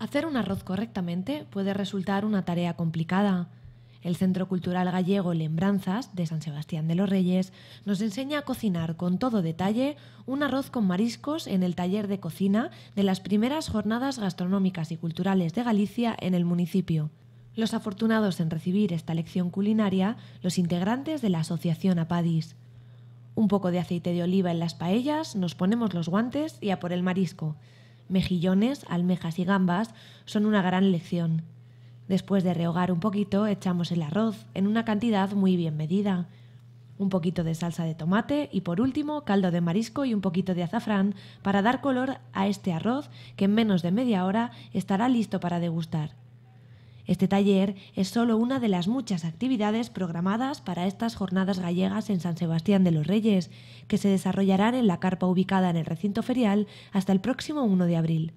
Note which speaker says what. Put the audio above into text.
Speaker 1: Hacer un arroz correctamente puede resultar una tarea complicada. El Centro Cultural Gallego Lembranzas de San Sebastián de los Reyes nos enseña a cocinar con todo detalle un arroz con mariscos en el taller de cocina de las primeras jornadas gastronómicas y culturales de Galicia en el municipio. Los afortunados en recibir esta lección culinaria, los integrantes de la Asociación Apadis. Un poco de aceite de oliva en las paellas, nos ponemos los guantes y a por el marisco mejillones, almejas y gambas son una gran lección. Después de rehogar un poquito, echamos el arroz en una cantidad muy bien medida, un poquito de salsa de tomate y por último caldo de marisco y un poquito de azafrán para dar color a este arroz que en menos de media hora estará listo para degustar. Este taller es solo una de las muchas actividades programadas para estas jornadas gallegas en San Sebastián de los Reyes, que se desarrollarán en la carpa ubicada en el recinto ferial hasta el próximo 1 de abril.